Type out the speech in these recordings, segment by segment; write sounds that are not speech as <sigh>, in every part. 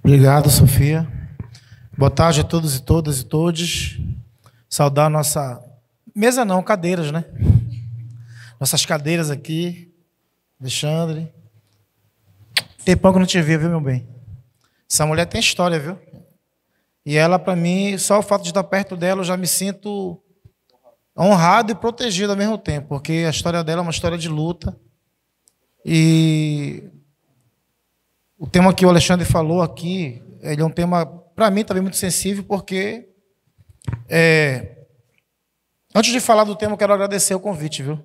Obrigado, Sofia. Boa tarde a todos e todas e todos. Saudar a nossa mesa não, cadeiras, né? Nossas cadeiras aqui. Alexandre. Tem Tempão que não te vi, viu, meu bem? Essa mulher tem história, viu? E ela, para mim, só o fato de estar perto dela, eu já me sinto honrado e protegido ao mesmo tempo, porque a história dela é uma história de luta. E o tema que o Alexandre falou aqui, ele é um tema, para mim, também muito sensível, porque. É... Antes de falar do tema, eu quero agradecer o convite, viu?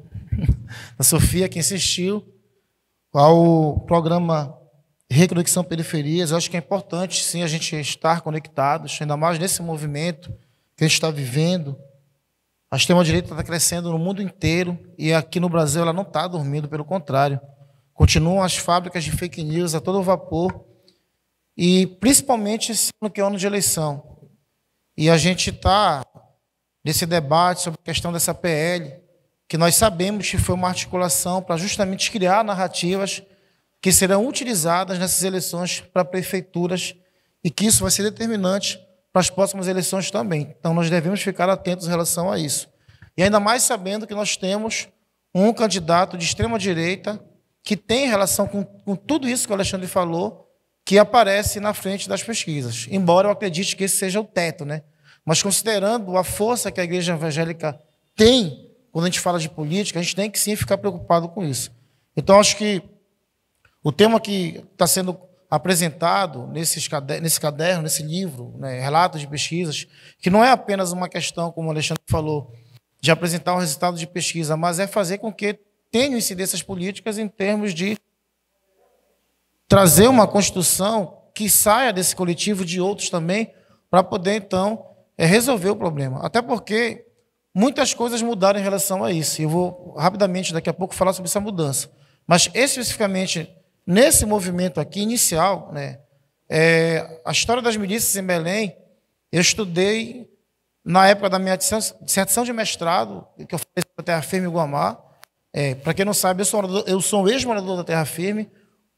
<laughs> A Sofia, que insistiu, ao programa Reconexão Periferias. Eu acho que é importante, sim, a gente estar conectados, ainda mais nesse movimento que a gente está vivendo. A extrema-direita está crescendo no mundo inteiro e aqui no Brasil ela não está dormindo, pelo contrário. Continuam as fábricas de fake news a todo vapor, e principalmente esse ano que é ano de eleição. E a gente está nesse debate sobre a questão dessa PL, que nós sabemos que foi uma articulação para justamente criar narrativas que serão utilizadas nessas eleições para prefeituras e que isso vai ser determinante para as próximas eleições também. Então, nós devemos ficar atentos em relação a isso. E ainda mais sabendo que nós temos um candidato de extrema-direita que tem relação com, com tudo isso que o Alexandre falou, que aparece na frente das pesquisas. Embora eu acredite que esse seja o teto, né? Mas considerando a força que a igreja evangélica tem quando a gente fala de política, a gente tem que sim ficar preocupado com isso. Então, acho que o tema que está sendo apresentado nesses nesse caderno, nesse livro, né, relatos de pesquisas, que não é apenas uma questão, como o Alexandre falou, de apresentar um resultado de pesquisa, mas é fazer com que tenho incidências políticas em termos de trazer uma Constituição que saia desse coletivo de outros também, para poder, então, é, resolver o problema. Até porque muitas coisas mudaram em relação a isso. Eu vou rapidamente, daqui a pouco, falar sobre essa mudança. Mas especificamente nesse movimento aqui inicial, né, é, a história das milícias em Belém, eu estudei na época da minha dissertação de mestrado, que eu fiz a Terra Firme Guamar, é, Para quem não sabe, eu sou, morador, eu sou um ex-morador da Terra Firme,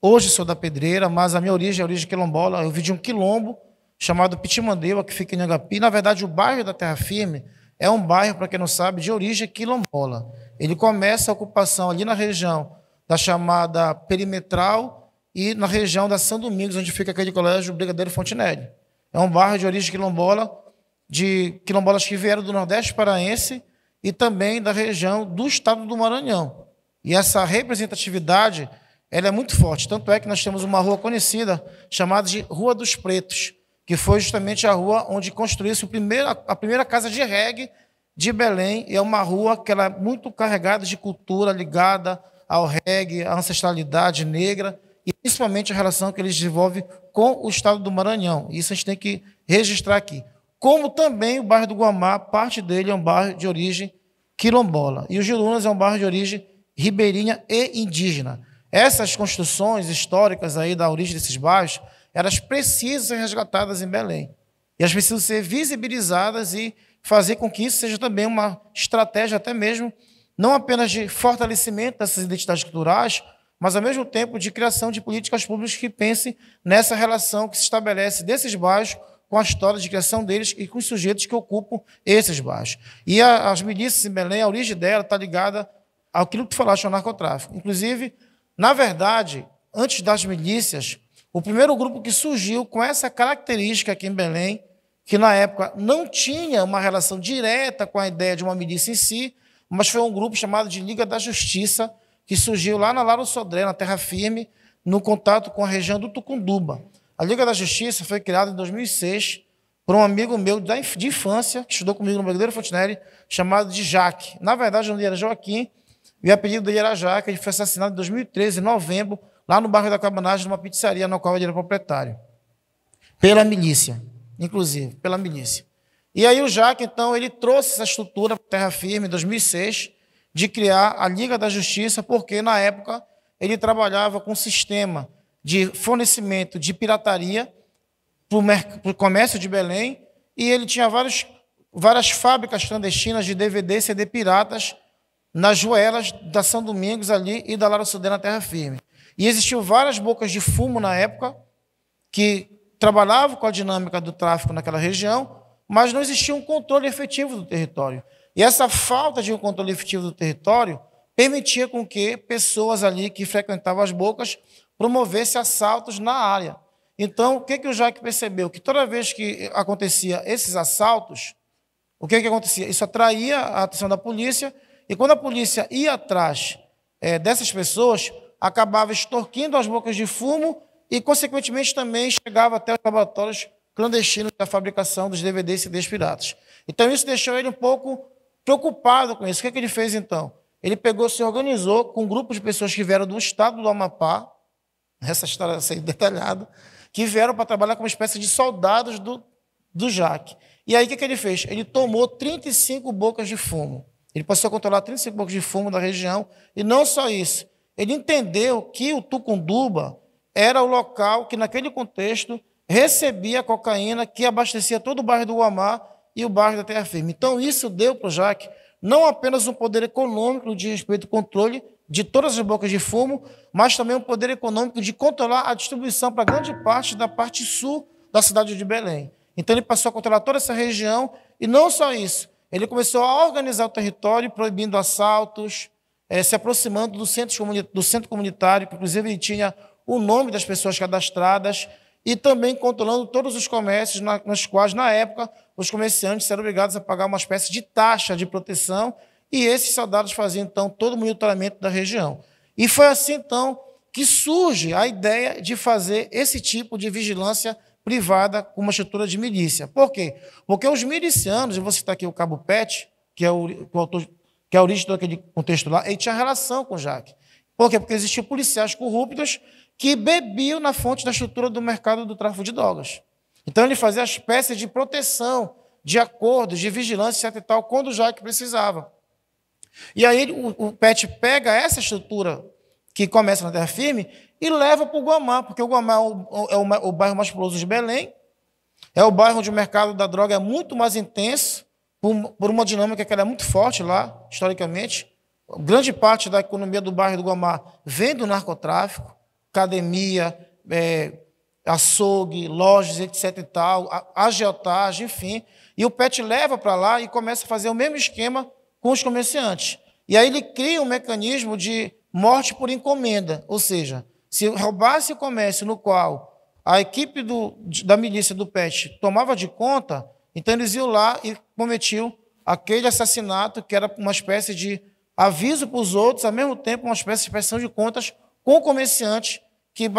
hoje sou da Pedreira, mas a minha origem é origem quilombola. Eu vim de um quilombo chamado Pitimandeu, que fica em Angapi. Na verdade, o bairro da Terra Firme é um bairro, para quem não sabe, de origem quilombola. Ele começa a ocupação ali na região da chamada Perimetral e na região da São Domingos, onde fica aquele colégio Brigadeiro Fontinelli. É um bairro de origem quilombola, de quilombolas que vieram do Nordeste paraense e também da região do estado do Maranhão. E essa representatividade ela é muito forte. Tanto é que nós temos uma rua conhecida chamada de Rua dos Pretos, que foi justamente a rua onde construiu-se a primeira casa de reggae de Belém. E é uma rua que ela é muito carregada de cultura ligada ao reggae, à ancestralidade negra e principalmente a relação que eles desenvolvem com o estado do Maranhão. Isso a gente tem que registrar aqui como também o bairro do Guamá, parte dele é um bairro de origem quilombola. E o Gilunas é um bairro de origem ribeirinha e indígena. Essas construções históricas aí da origem desses bairros, elas precisam ser resgatadas em Belém. E elas precisam ser visibilizadas e fazer com que isso seja também uma estratégia até mesmo não apenas de fortalecimento dessas identidades culturais, mas ao mesmo tempo de criação de políticas públicas que pensem nessa relação que se estabelece desses bairros com a história de criação deles e com os sujeitos que ocupam esses bairros. E a, as milícias em Belém, a origem dela está ligada àquilo que tu falaste, ao narcotráfico. Inclusive, na verdade, antes das milícias, o primeiro grupo que surgiu com essa característica aqui em Belém, que na época não tinha uma relação direta com a ideia de uma milícia em si, mas foi um grupo chamado de Liga da Justiça, que surgiu lá na Laro Sodré, na Terra Firme, no contato com a região do Tucunduba. A Liga da Justiça foi criada em 2006 por um amigo meu de infância, que estudou comigo no Brigadeiro Fontenelle, chamado de Jaque. Na verdade, o nome era Joaquim, e o apelido dele era Jaque. Ele foi assassinado em 2013, em novembro, lá no bairro da Cabanagem, numa pizzaria na qual ele era proprietário. Pela milícia, inclusive, pela milícia. E aí o Jaque, então, ele trouxe essa estrutura para Terra Firme em 2006, de criar a Liga da Justiça, porque na época ele trabalhava com o sistema de fornecimento de pirataria para o comércio de Belém, e ele tinha vários, várias fábricas clandestinas de DVD e CD piratas nas ruelas da São Domingos ali e da Lara Sudê na Terra Firme. E existiam várias bocas de fumo na época que trabalhavam com a dinâmica do tráfico naquela região, mas não existia um controle efetivo do território. E essa falta de um controle efetivo do território permitia com que pessoas ali que frequentavam as bocas promovesse assaltos na área. Então, o que, que o Jaque percebeu? Que toda vez que acontecia esses assaltos, o que, que acontecia? Isso atraía a atenção da polícia, e quando a polícia ia atrás é, dessas pessoas, acabava extorquindo as bocas de fumo e, consequentemente, também chegava até os laboratórios clandestinos da fabricação dos DVDs e CDs piratas. Então, isso deixou ele um pouco preocupado com isso. O que, que ele fez, então? Ele pegou, se organizou com um grupo de pessoas que vieram do estado do Amapá, essa história sendo detalhada, que vieram para trabalhar como espécie de soldados do, do Jaque. E aí o que, que ele fez? Ele tomou 35 bocas de fumo. Ele passou a controlar 35 bocas de fumo da região. E não só isso, ele entendeu que o Tucunduba era o local que, naquele contexto, recebia a cocaína que abastecia todo o bairro do Guamá e o bairro da Terra Firme. Então, isso deu para o Jaque não apenas um poder econômico de respeito ao controle, de todas as bocas de fumo, mas também o poder econômico de controlar a distribuição para grande parte da parte sul da cidade de Belém. Então ele passou a controlar toda essa região e não só isso, ele começou a organizar o território, proibindo assaltos, eh, se aproximando do centro, do centro comunitário, que inclusive ele tinha o nome das pessoas cadastradas, e também controlando todos os comércios na, nos quais, na época, os comerciantes eram obrigados a pagar uma espécie de taxa de proteção e esses soldados faziam, então, todo o monitoramento da região. E foi assim, então, que surge a ideia de fazer esse tipo de vigilância privada com uma estrutura de milícia. Por quê? Porque os milicianos, e vou citar aqui o Cabo Pet, que é o, o autor, que é o origem daquele contexto lá, ele tinha relação com o Jaque. Por quê? Porque existiam policiais corruptos que bebiam na fonte da estrutura do mercado do tráfico de drogas. Então ele fazia espécie de proteção, de acordos, de vigilância, etc. E tal, quando o Jaque precisava. E aí o, o PET pega essa estrutura que começa na terra firme e leva para o Guamá, porque o Guamá é o, é o, o bairro mais populoso de Belém, é o bairro onde o mercado da droga é muito mais intenso, por, por uma dinâmica que é muito forte lá, historicamente. Grande parte da economia do bairro do Guamá vem do narcotráfico, academia, é, açougue, lojas, etc. e tal, agiotagem, enfim. E o PET leva para lá e começa a fazer o mesmo esquema com os comerciantes. E aí ele cria um mecanismo de morte por encomenda, ou seja, se roubasse o comércio no qual a equipe do, da milícia do PET tomava de conta, então eles iam lá e cometiam aquele assassinato que era uma espécie de aviso para os outros, ao mesmo tempo uma espécie de pressão de contas com o comerciante que,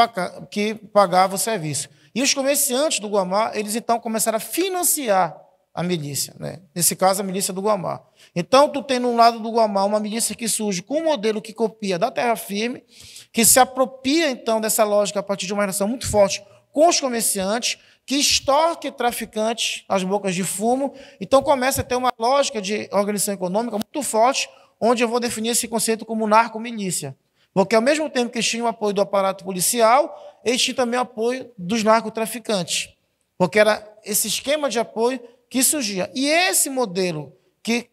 que pagava o serviço. E os comerciantes do Guamá, eles então começaram a financiar a milícia, né? Nesse caso, a milícia do Guamá. Então, tu tem no lado do Guamá uma milícia que surge com um modelo que copia da terra firme, que se apropria, então, dessa lógica a partir de uma relação muito forte com os comerciantes, que extorque traficantes às bocas de fumo. Então, começa a ter uma lógica de organização econômica muito forte, onde eu vou definir esse conceito como narcomilícia. Porque, ao mesmo tempo que eles tinham o apoio do aparato policial, eles tinham também o apoio dos narcotraficantes. Porque era esse esquema de apoio que surgia. E esse modelo que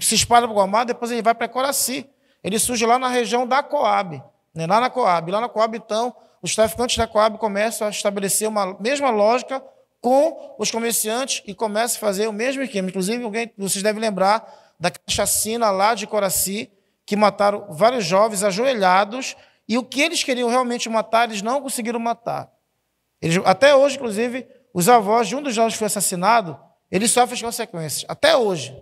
se espalha para o Guamá, depois ele vai para Coraci. Ele surge lá na região da Coab, né? lá na Coab. Lá na Coab, então, os traficantes da Coab começam a estabelecer uma mesma lógica com os comerciantes e começam a fazer o mesmo esquema. Inclusive, alguém, vocês devem lembrar da chacina lá de Coraci, que mataram vários jovens ajoelhados, e o que eles queriam realmente matar, eles não conseguiram matar. Eles, até hoje, inclusive, os avós de um dos jovens que foi assassinado, ele sofre as consequências, até hoje.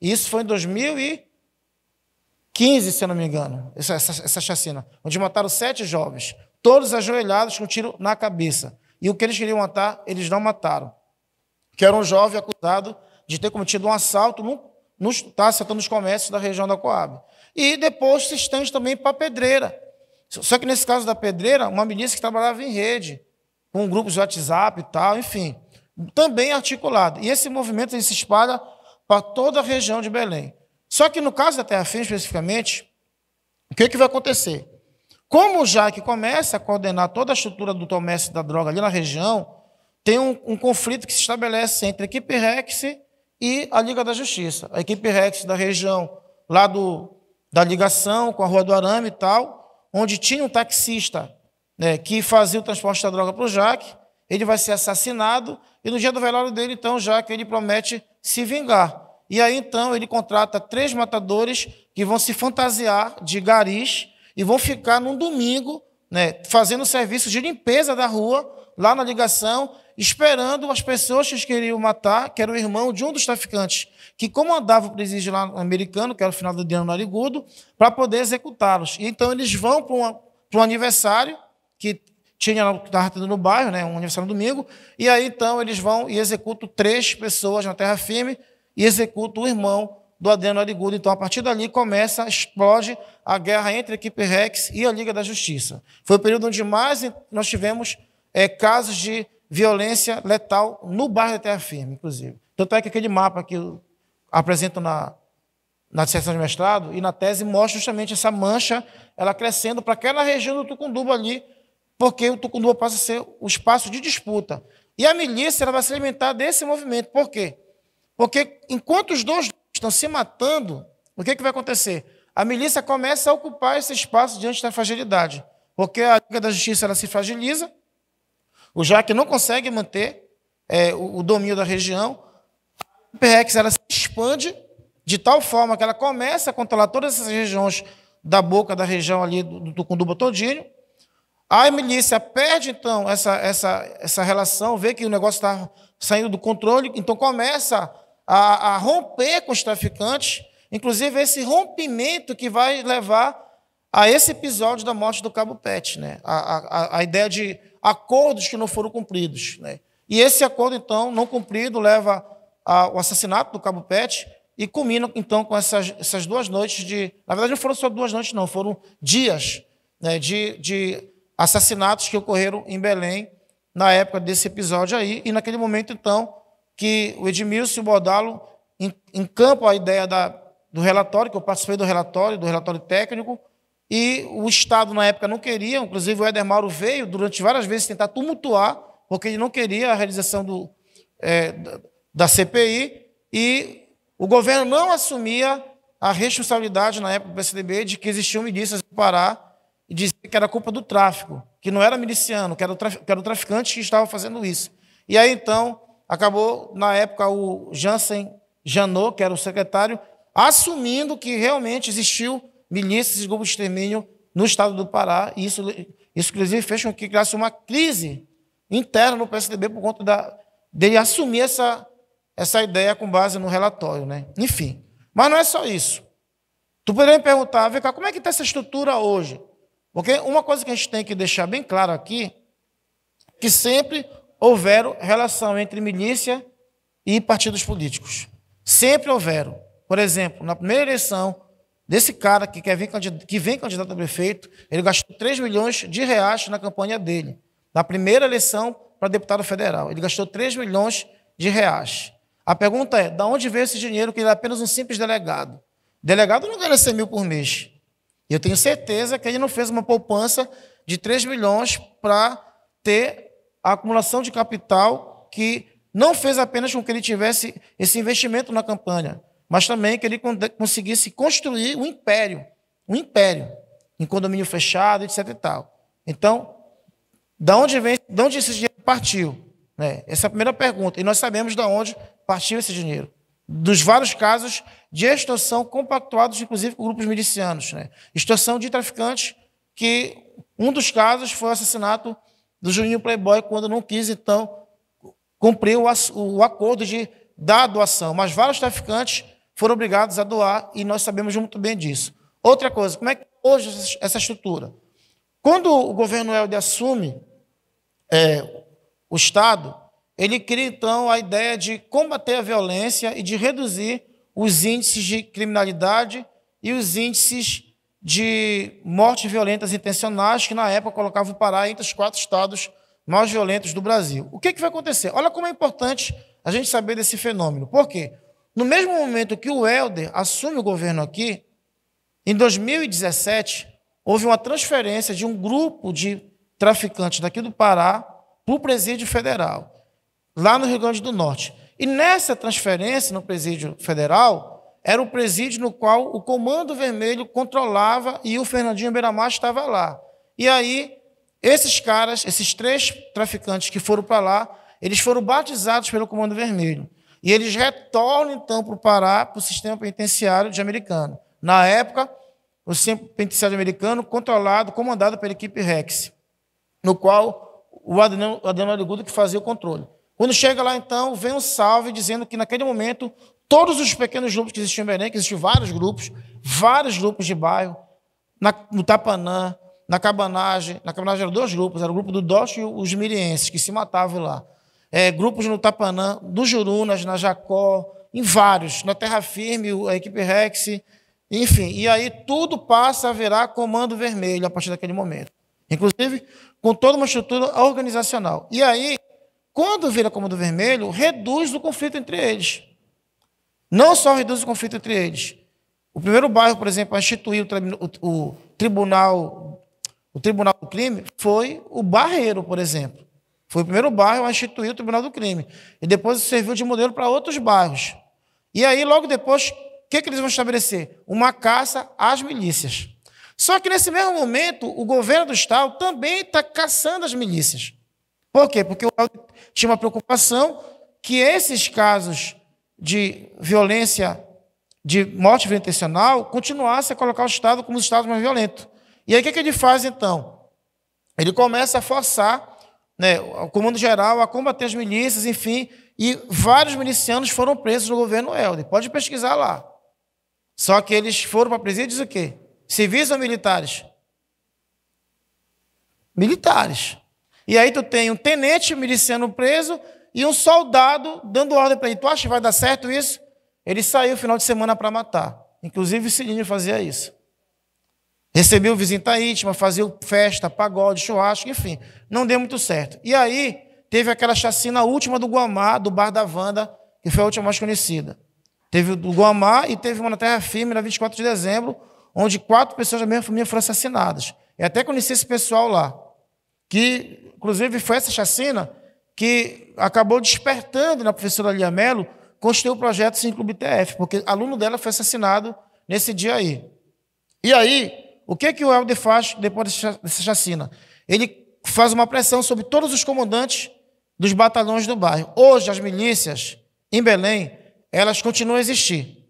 E isso foi em 2015, se eu não me engano, essa, essa, essa chacina, onde mataram sete jovens, todos ajoelhados com um tiro na cabeça. E o que eles queriam matar, eles não mataram. Que era um jovem acusado de ter cometido um assalto, no, está assaltando os comércios da região da Coab. E depois se estende também para a pedreira. Só que nesse caso da pedreira, uma milícia que trabalhava em rede, com grupos de WhatsApp e tal, enfim também articulado. E esse movimento se espalha para toda a região de Belém. Só que no caso da Terra Firme, especificamente, o que, é que vai acontecer? Como o Jaque começa a coordenar toda a estrutura do comércio da droga ali na região, tem um, um conflito que se estabelece entre a equipe Rex e a Liga da Justiça. A equipe Rex da região, lá do, da ligação com a Rua do Arame e tal, onde tinha um taxista né, que fazia o transporte da droga para o Jaque, ele vai ser assassinado e no dia do velório dele, então, já que ele promete se vingar. E aí, então, ele contrata três matadores que vão se fantasiar de garis e vão ficar num domingo, né, fazendo serviço de limpeza da rua, lá na ligação, esperando as pessoas que eles queriam matar, que era o irmão de um dos traficantes, que comandava o presídio lá americano, que era o final do no Narigudo, para poder executá-los. E então eles vão para para um aniversário que tinha o que estava tendo no bairro, né, um aniversário no domingo, e aí então eles vão e executam três pessoas na terra firme e executam o irmão do Adriano Arigudo. Então, a partir dali começa, explode a guerra entre a equipe Rex e a Liga da Justiça. Foi o período onde mais nós tivemos é, casos de violência letal no bairro da Terra Firme, inclusive. Tanto é que aquele mapa que eu apresento na, na dissertação de mestrado e na tese mostra justamente essa mancha, ela crescendo para aquela região do Tucunduba ali, porque o Tucunduba passa a ser o espaço de disputa. E a milícia ela vai se alimentar desse movimento. Por quê? Porque enquanto os dois estão se matando, o que, é que vai acontecer? A milícia começa a ocupar esse espaço diante da fragilidade. Porque a Liga da Justiça ela se fragiliza, o JAC não consegue manter é, o, domínio da região, a PREX ela se expande de tal forma que ela começa a controlar todas essas regiões da boca da região ali do, do Tucunduba todinho, a milícia ah, perde, então, essa, essa, essa relação, vê que o negócio está saindo do controle, então começa a, a romper com os traficantes, inclusive esse rompimento que vai levar a esse episódio da morte do Cabo Pet, né? a, a, a ideia de acordos que não foram cumpridos. Né? E esse acordo, então, não cumprido, leva ao assassinato do Cabo Pet e culmina, então, com essas, essas duas noites de. Na verdade, não foram só duas noites, não, foram dias né? de, de assassinatos que ocorreram em Belém na época desse episódio aí. E naquele momento, então, que o Edmilson e o encampam a ideia da, do relatório, que eu participei do relatório, do relatório técnico, e o Estado, na época, não queria, inclusive o Eder Mauro veio durante várias vezes tentar tumultuar, porque ele não queria a realização do, é, da CPI, e o governo não assumia a responsabilidade, na época do PSDB, de que existiam milícias no Pará que era culpa do tráfico, que não era miliciano, que era o, que era o traficante que estava fazendo isso. E aí então acabou, na época, o Jansen Janot, que era o secretário, assumindo que realmente existiu milícias e grupos de extermínio no estado do Pará. E isso, isso inclusive, fez com que criasse uma crise interna no PSDB por conta da, dele assumir essa, essa ideia com base no relatório. Né? Enfim. Mas não é só isso. Tu poderia me perguntar, vem cá, como é que está essa estrutura hoje? Porque uma coisa que a gente tem que deixar bem claro aqui, que sempre houveram relação entre milícia e partidos políticos. Sempre houveram. Por exemplo, na primeira eleição desse cara que, quer vir, que vem candidato a prefeito, ele gastou 3 milhões de reais na campanha dele. Na primeira eleição para deputado federal, ele gastou 3 milhões de reais. A pergunta é, de onde veio esse dinheiro que ele é apenas um simples delegado? Delegado não ganha 100 mil por mês. Eu tenho certeza que ele não fez uma poupança de 3 milhões para ter a acumulação de capital que não fez apenas com que ele tivesse esse investimento na campanha, mas também que ele conseguisse construir um império, um império em condomínio fechado, etc e tal. Então, de onde vem, de onde esse dinheiro partiu? Né? Essa é a primeira pergunta. E nós sabemos de onde partiu esse dinheiro dos vários casos de extorsão compactuados, inclusive, com grupos milicianos. Né? Extorsão de traficantes, que um dos casos foi o assassinato do Juninho Playboy, quando não quis, então, cumprir o, o acordo de dar a doação. Mas vários traficantes foram obrigados a doar e nós sabemos muito bem disso. Outra coisa, como é que hoje essa estrutura? Quando o governo Helder assume é, o Estado, ele cria, então, a ideia de combater a violência e de reduzir os índices de criminalidade e os índices de mortes violentas intencionais, que na época colocavam o Pará entre os quatro estados mais violentos do Brasil. O que, é que vai acontecer? Olha como é importante a gente saber desse fenômeno. Por quê? No mesmo momento que o Helder assume o governo aqui, em 2017, houve uma transferência de um grupo de traficantes daqui do Pará para o presídio federal lá no Rio Grande do Norte. E nessa transferência no presídio federal, era o presídio no qual o Comando Vermelho controlava e o Fernandinho Beiramar estava lá. E aí, esses caras, esses três traficantes que foram para lá, eles foram batizados pelo Comando Vermelho. E eles retornam, então, para o Pará, para o sistema penitenciário de americano. Na época, o sistema penitenciário americano controlado, comandado pela equipe Rex, no qual o Adriano, o Arigudo que fazia o controle. Quando chega lá, então, vem um salve dizendo que naquele momento todos os pequenos grupos que existiam em Belém, que existiam vários grupos, vários grupos de bairro, na, no Tapanã, na Cabanagem, na Cabanagem eram dois grupos, era o grupo do Doste e os Mirienses, que se matavam lá. É, grupos no Tapanã, do Jurunas, na Jacó, em vários, na Terra Firme, a equipe Rex, enfim. E aí tudo passa a virar comando vermelho a partir daquele momento. Inclusive, com toda uma estrutura organizacional. E aí, quando vira comando vermelho, reduz o conflito entre eles. Não só reduz o conflito entre eles. O primeiro bairro, por exemplo, a instituir o, o, o tribunal o tribunal do crime foi o Barreiro, por exemplo. Foi o primeiro bairro a instituir o tribunal do crime. E depois serviu de modelo para outros bairros. E aí, logo depois, o que, que eles vão estabelecer? Uma caça às milícias. Só que nesse mesmo momento, o governo do Estado também está caçando as milícias. Por quê? Porque o Lauder tinha uma preocupação que esses casos de violência, de morte intencional, continuasse a colocar o Estado como um Estado mais violento. E aí o que, é que ele faz então? Ele começa a forçar né, o comando geral a combater as milícias, enfim, e vários milicianos foram presos no governo Helder. Pode pesquisar lá. Só que eles foram para presídios o quê? Civis ou militares? Militares. E aí tu tem um tenente miliciano preso e um soldado dando ordem para ele. Tu acha que vai dar certo isso? Ele saiu final de semana para matar. Inclusive o Cilindro fazia isso. Recebeu o visita íntima, fazia festa, pagode, churrasco, enfim. Não deu muito certo. E aí teve aquela chacina última do Guamá, do Bar da Vanda, que foi a última mais conhecida. Teve o do Guamá e teve uma na Terra Firme, na 24 de dezembro, onde quatro pessoas da mesma família foram assassinadas. E até conheci esse pessoal lá que inclusive foi essa chacina que acabou despertando na professora Lia Mello construir o projeto Sim Clube TF, porque aluno dela foi assassinado nesse dia aí. E aí, o que, que o Helder faz depois dessa chacina? Ele faz uma pressão sobre todos os comandantes dos batalhões do bairro. Hoje, as milícias em Belém, elas continuam a existir.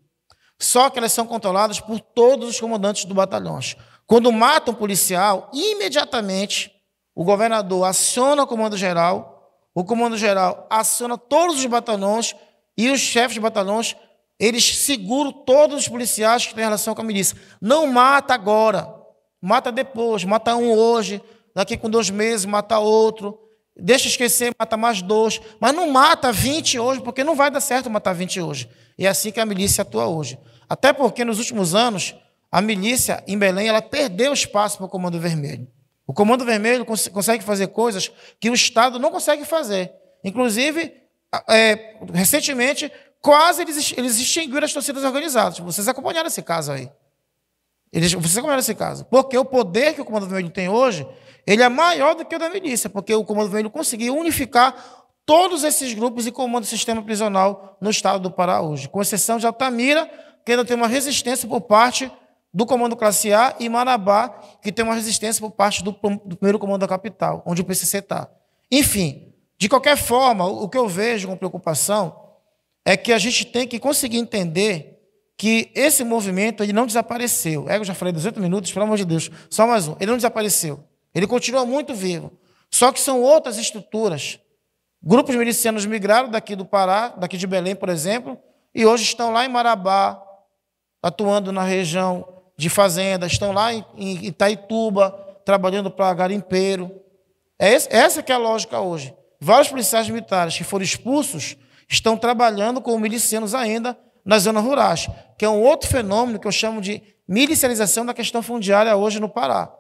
Só que elas são controladas por todos os comandantes do batalhões. Quando matam um policial, imediatamente o governador aciona o comando-geral, o comando-geral aciona todos os batalhões e os chefes de batalhões, eles seguram todos os policiais que têm relação com a milícia. Não mata agora, mata depois, mata um hoje, daqui com dois meses mata outro, deixa esquecer, mata mais dois, mas não mata 20 hoje, porque não vai dar certo matar 20 hoje. E é assim que a milícia atua hoje. Até porque nos últimos anos, a milícia em Belém ela perdeu espaço para o Comando Vermelho. O Comando Vermelho cons consegue fazer coisas que o Estado não consegue fazer. Inclusive, é, recentemente, quase eles, eles extinguiram as torcidas organizadas. Tipo, vocês acompanharam esse caso aí. Eles, vocês acompanharam esse caso. Porque o poder que o Comando Vermelho tem hoje, ele é maior do que o da milícia, porque o Comando Vermelho conseguiu unificar todos esses grupos e comanda o sistema prisional no estado do Pará hoje, com exceção de Altamira, que ainda tem uma resistência por parte do Comando Classe A e Marabá, que tem uma resistência por parte do, do primeiro comando da capital, onde o PCC está. Enfim, de qualquer forma, o que eu vejo com preocupação é que a gente tem que conseguir entender que esse movimento ele não desapareceu. É, eu já falei 200 minutos, pelo amor de Deus, só mais um. Ele não desapareceu. Ele continua muito vivo. Só que são outras estruturas. Grupos milicianos migraram daqui do Pará, daqui de Belém, por exemplo, e hoje estão lá em Marabá, atuando na região de fazenda, estão lá em, Itaituba, trabalhando para garimpeiro. É esse, essa que é a lógica hoje. Vários policiais militares que foram expulsos estão trabalhando com milicianos ainda nas zonas rurais, que é um outro fenômeno que eu chamo de milicialização da questão fundiária hoje no Pará,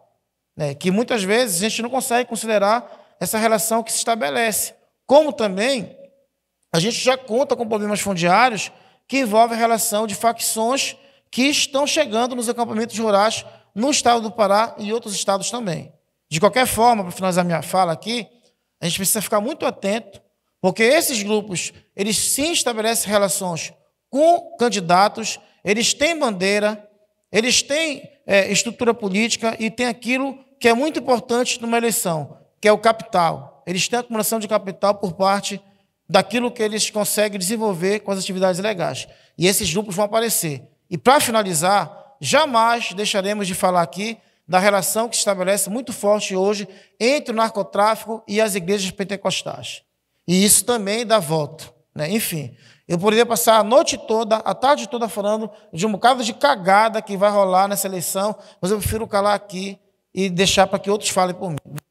né? que muitas vezes a gente não consegue considerar essa relação que se estabelece. Como também a gente já conta com problemas fundiários que envolvem a relação de facções que estão chegando nos acampamentos rurais no estado do Pará e outros estados também. De qualquer forma, para finalizar minha fala aqui, a gente precisa ficar muito atento, porque esses grupos, eles sim estabelecem relações com candidatos, eles têm bandeira, eles têm é, estrutura política e têm aquilo que é muito importante numa eleição, que é o capital. Eles têm acumulação de capital por parte daquilo que eles conseguem desenvolver com as atividades legais. E esses grupos vão aparecer. E para finalizar, jamais deixaremos de falar aqui da relação que se estabelece muito forte hoje entre o narcotráfico e as igrejas pentecostais. E isso também dá volta. Né? Enfim, eu poderia passar a noite toda, a tarde toda falando de um bocado de cagada que vai rolar nessa eleição, mas eu prefiro calar aqui e deixar para que outros falem por mim.